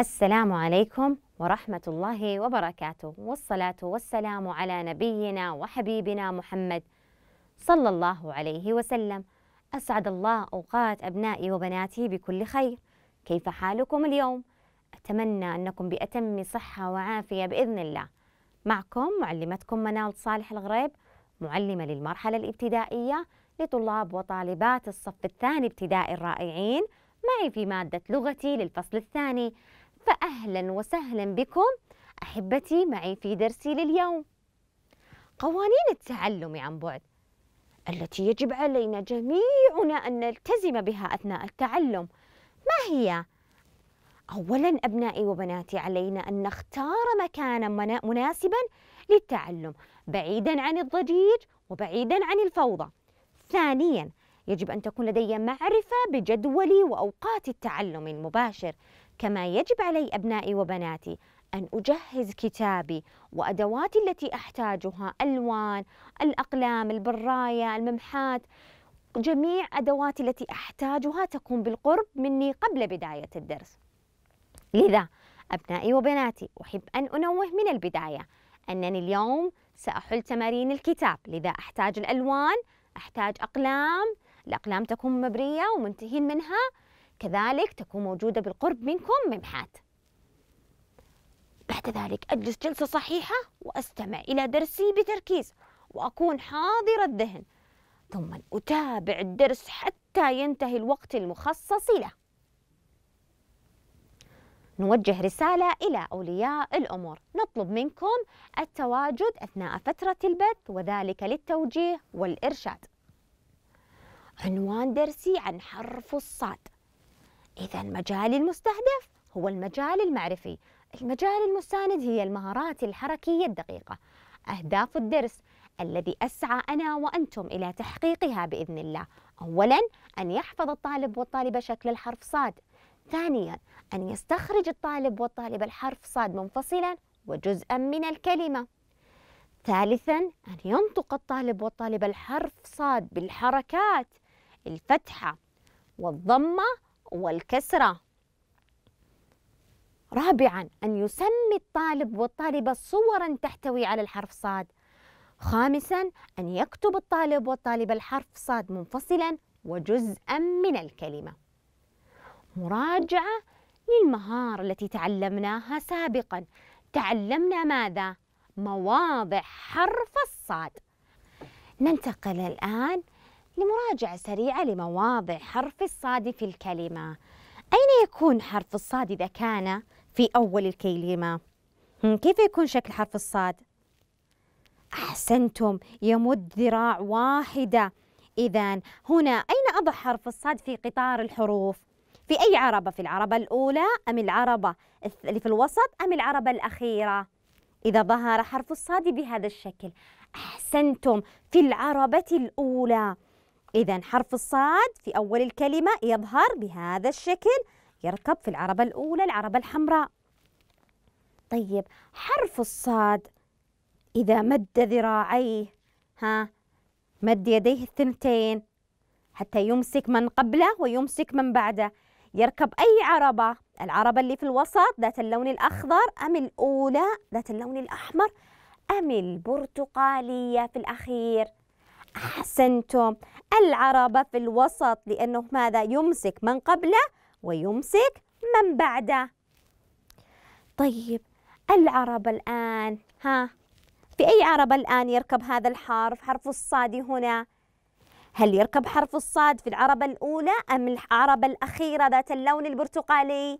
السلام عليكم ورحمة الله وبركاته والصلاة والسلام على نبينا وحبيبنا محمد صلى الله عليه وسلم أسعد الله أوقات أبنائي وبناتي بكل خير كيف حالكم اليوم؟ أتمنى أنكم بأتم صحة وعافية بإذن الله معكم معلمتكم منال صالح الغريب معلمة للمرحلة الابتدائية لطلاب وطالبات الصف الثاني ابتدائي الرائعين معي في مادة لغتي للفصل الثاني فأهلا وسهلا بكم أحبتي معي في درسي لليوم قوانين التعلم عن بعد التي يجب علينا جميعنا أن نلتزم بها أثناء التعلم ما هي؟ أولا أبنائي وبناتي علينا أن نختار مكانا مناسبا للتعلم بعيدا عن الضجيج وبعيدا عن الفوضى ثانيا يجب أن تكون لدي معرفة بجدول وأوقات التعلم المباشر كما يجب علي أبنائي وبناتي أن أجهز كتابي وأدواتي التي أحتاجها ألوان الأقلام البراية الممحات جميع أدواتي التي أحتاجها تكون بالقرب مني قبل بداية الدرس لذا أبنائي وبناتي أحب أن أنوه من البداية أنني اليوم سأحل تمارين الكتاب لذا أحتاج الألوان أحتاج أقلام الأقلام تكون مبرية ومنتهين منها كذلك تكون موجودة بالقرب منكم ممحات بعد ذلك أجلس جلسة صحيحة وأستمع إلى درسي بتركيز وأكون حاضرة الذهن ثم أتابع الدرس حتى ينتهي الوقت المخصص له نوجه رسالة إلى أولياء الأمور نطلب منكم التواجد أثناء فترة البث وذلك للتوجيه والإرشاد عنوان درسي عن حرف الصاد إذا مجالي المستهدف هو المجال المعرفي المجال المساند هي المهارات الحركية الدقيقة أهداف الدرس الذي أسعى أنا وأنتم إلى تحقيقها بإذن الله أولا أن يحفظ الطالب والطالبة شكل الحرف صاد ثانيا أن يستخرج الطالب والطالبة الحرف صاد منفصلا وجزءا من الكلمة ثالثا أن ينطق الطالب والطالبة الحرف صاد بالحركات الفتحة والضمة والكسرة رابعا أن يسمي الطالب والطالبة صورا تحتوي على الحرف صاد خامسا أن يكتب الطالب والطالبة الحرف صاد منفصلا وجزءا من الكلمة مراجعة للمهارة التي تعلمناها سابقا تعلمنا ماذا؟ مواضع حرف الصاد ننتقل الآن لمراجعة سريعة لمواضع حرف الصاد في الكلمة أين يكون حرف الصاد إذا كان في أول الكلمة؟ كيف يكون شكل حرف الصاد؟ أحسنتم يمد ذراع واحدة إذا هنا أين أضع حرف الصاد في قطار الحروف؟ في أي عربة؟ في العربة الأولى أم العربة اللي في الوسط أم العربة الأخيرة؟ إذا ظهر حرف الصاد بهذا الشكل أحسنتم في العربة الأولى إذا حرف الصاد في أول الكلمة يظهر بهذا الشكل يركب في العربة الأولى العربة الحمراء طيب حرف الصاد إذا مد ذراعيه ها مد يديه الثنتين حتى يمسك من قبله ويمسك من بعده يركب أي عربة العربة اللي في الوسط ذات اللون الأخضر أم الأولى ذات اللون الأحمر أم البرتقالية في الأخير أحسنتم العربة في الوسط لأنه ماذا يمسك من قبله ويمسك من بعده طيب العربة الآن ها في أي عربة الآن يركب هذا الحرف حرف الصاد هنا هل يركب حرف الصاد في العربة الأولى أم العربة الأخيرة ذات اللون البرتقالي؟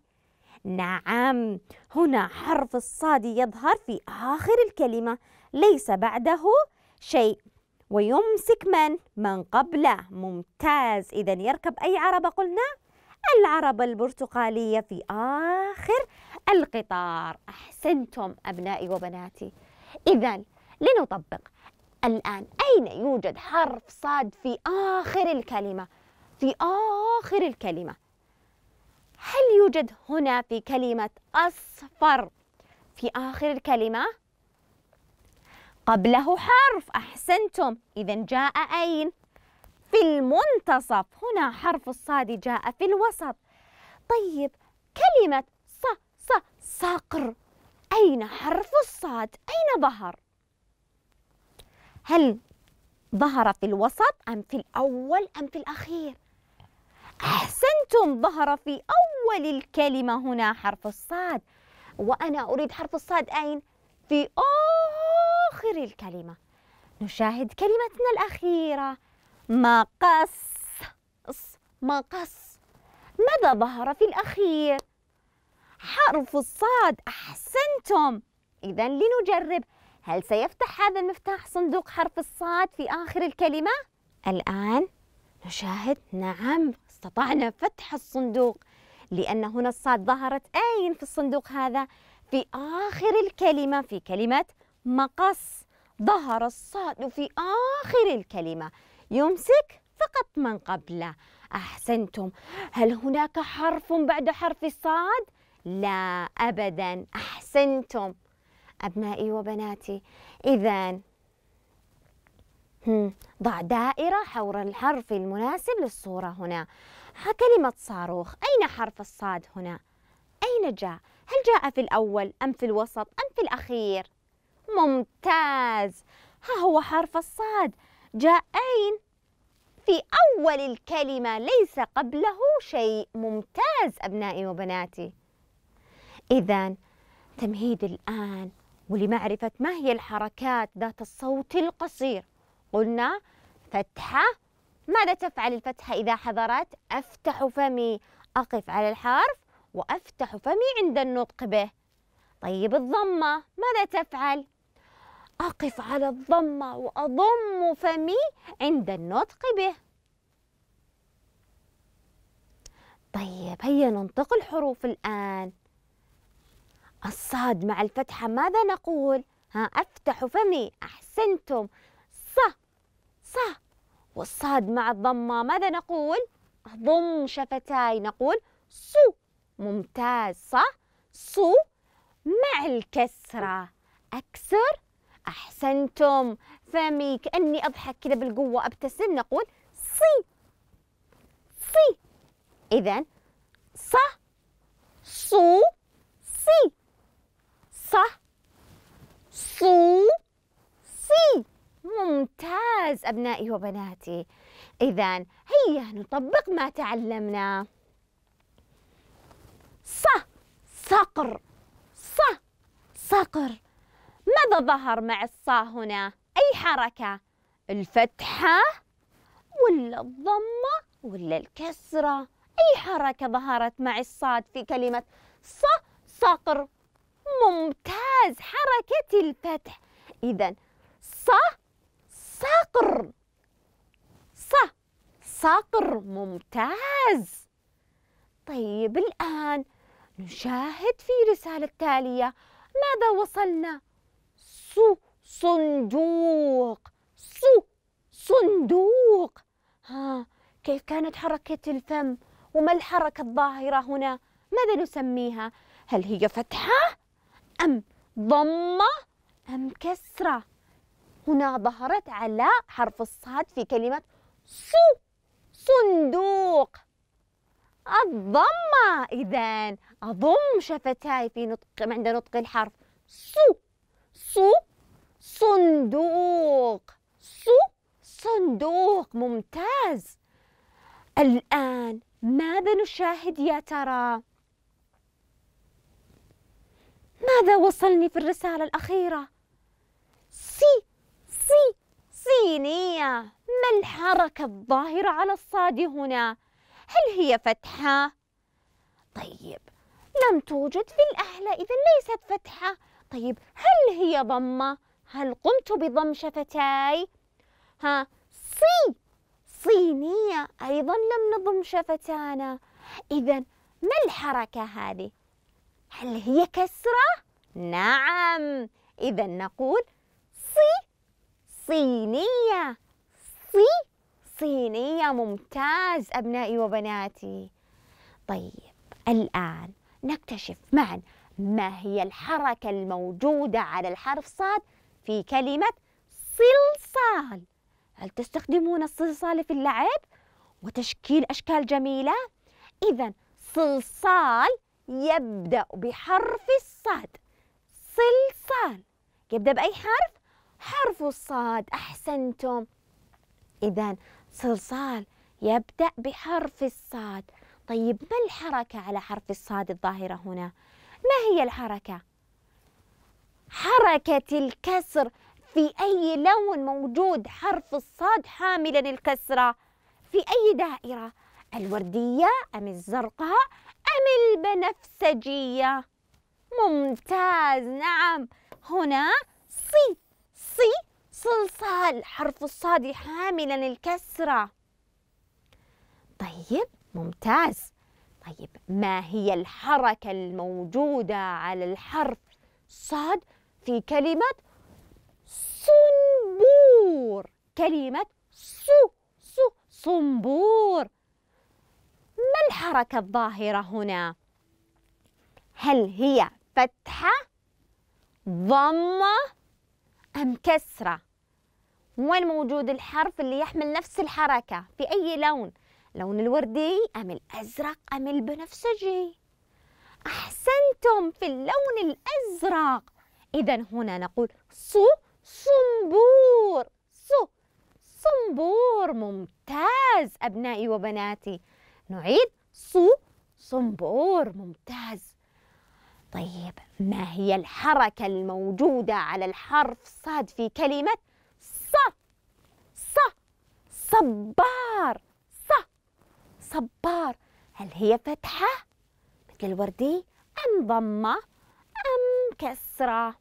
نعم هنا حرف الصاد يظهر في آخر الكلمة ليس بعده شيء ويمسك من؟ من قبله ممتاز إذا يركب أي عربة قلنا؟ العربة البرتقالية في آخر القطار أحسنتم أبنائي وبناتي إذا لنطبق الآن أين يوجد حرف صاد في آخر الكلمة؟ في آخر الكلمة هل يوجد هنا في كلمة أصفر في آخر الكلمة؟ قبله حرف أحسنتم إذا جاء أين؟ في المنتصف هنا حرف الصاد جاء في الوسط طيب كلمة ص ص صقر أين حرف الصاد؟ أين ظهر؟ هل ظهر في الوسط أم في الأول أم في الأخير؟ أحسنتم ظهر في أول الكلمة هنا حرف الصاد وأنا أريد حرف الصاد أين؟ في أوه آخر الكلمة نشاهد كلمتنا الأخيرة مقص مقص ماذا ظهر في الأخير؟ حرف الصاد أحسنتم إذا لنجرب هل سيفتح هذا المفتاح صندوق حرف الصاد في آخر الكلمة؟ الآن نشاهد نعم استطعنا فتح الصندوق لأن هنا الصاد ظهرت أين في الصندوق هذا؟ في آخر الكلمة في كلمة مقص ظهر الصاد في آخر الكلمة يمسك فقط من قبله أحسنتم هل هناك حرف بعد حرف الصاد؟ لا أبدا أحسنتم أبنائي وبناتي إذا ضع دائرة حول الحرف المناسب للصورة هنا كلمة صاروخ أين حرف الصاد هنا؟ أين جاء؟ هل جاء في الأول أم في الوسط أم في الأخير؟ ممتاز ها هو حرف الصاد جاء أين؟ في أول الكلمة ليس قبله شيء ممتاز أبنائي وبناتي إذا تمهيد الآن ولمعرفة ما هي الحركات ذات الصوت القصير قلنا فتحة ماذا تفعل الفتحة إذا حضرت؟ أفتح فمي أقف على الحرف وأفتح فمي عند النطق به طيب الضمة ماذا تفعل؟ أقف على الضمة وأضم فمي عند النطق به طيب هيا ننطق الحروف الآن الصاد مع الفتحة ماذا نقول؟ ها أفتح فمي أحسنتم ص ص والصاد مع الضمة ماذا نقول؟ أضم شفتاي نقول صو ممتاز صح؟ صو مع الكسرة أكسر أحسنتم فمي كأني أضحك كذا بالقوة أبتسم نقول صي صي إذا ص صو صي ص صو صي ممتاز أبنائي وبناتي إذا هيا نطبق ما تعلمنا ص صقر ص صقر ماذا ظهر مع الصا هنا؟ أي حركة؟ الفتحة ولا الضمة ولا الكسرة؟ أي حركة ظهرت مع الصاد في كلمة ص صقر؟ ممتاز حركة الفتح إذا ص صقر ص صقر ممتاز طيب الآن نشاهد في رسالة تالية ماذا وصلنا سو صندوق سو صندوق ها كيف كانت حركة الفم وما الحركة الظاهرة هنا ماذا نسميها هل هي فتحة أم ضمة أم كسرة هنا ظهرت على حرف الصاد في كلمة سو صندوق الضمة إذا أضم شفتاي في نطق عند نطق الحرف سو سو صندوق صو صندوق ممتاز الآن ماذا نشاهد يا ترى؟ ماذا وصلني في الرسالة الأخيرة؟ سي سي صينية ما الحركة الظاهرة على الصاد هنا؟ هل هي فتحة؟ طيب لم توجد في الأعلى إذا ليست فتحة طيب هل هي ضمة؟ هل قمت بضم شفتاي ها صي صينية أيضا لم نضم شفتانا إذا ما الحركة هذه هل هي كسرة نعم إذا نقول صي صينية صي صينية ممتاز أبنائي وبناتي طيب الآن نكتشف معا ما هي الحركة الموجودة على الحرف صاد في كلمة صلصال هل تستخدمون الصلصال في اللعب وتشكيل أشكال جميلة؟ إذا صلصال يبدأ بحرف الصاد صلصال يبدأ بأي حرف؟ حرف الصاد أحسنتم إذا صلصال يبدأ بحرف الصاد طيب ما الحركة على حرف الصاد الظاهرة هنا؟ ما هي الحركة؟ حركة الكسر في أي لون موجود حرف الصاد حاملا الكسرة في أي دائرة الوردية أم الزرقاء أم البنفسجية ممتاز نعم هنا صي صي صلصال حرف الصاد حاملا الكسرة طيب ممتاز طيب ما هي الحركة الموجودة على الحرف صاد في كلمة صنبور كلمة سو سو صنبور ما الحركة الظاهرة هنا؟ هل هي فتحة ضمة أم كسرة؟ وين موجود الحرف اللي يحمل نفس الحركة؟ في أي لون؟ لون الوردي أم الأزرق أم البنفسجي؟ أحسنتم في اللون الأزرق إذا هنا نقول صو صنبور صو صنبور ممتاز أبنائي وبناتي نعيد صو صنبور ممتاز طيب ما هي الحركة الموجودة على الحرف صاد في كلمة ص ص صبار ص صبار هل هي فتحة مثل الوردي أم ضمة أم كسرة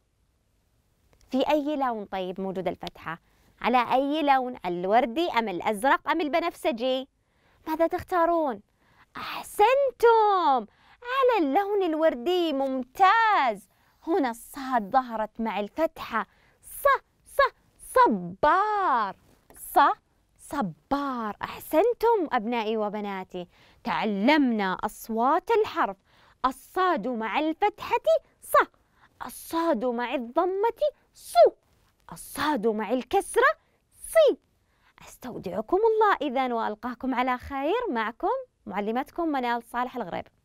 في أي لون طيب موجودة الفتحة على أي لون الوردي أم الأزرق أم البنفسجي ماذا تختارون أحسنتم على اللون الوردي ممتاز هنا الصاد ظهرت مع الفتحة ص ص صبار ص صبار أحسنتم أبنائي وبناتي تعلمنا أصوات الحرف الصاد مع الفتحة ص الصاد مع الضمة سو الصاد مع الكسرة صي أستودعكم الله إذا وألقاكم على خير معكم معلمتكم منال صالح الغريب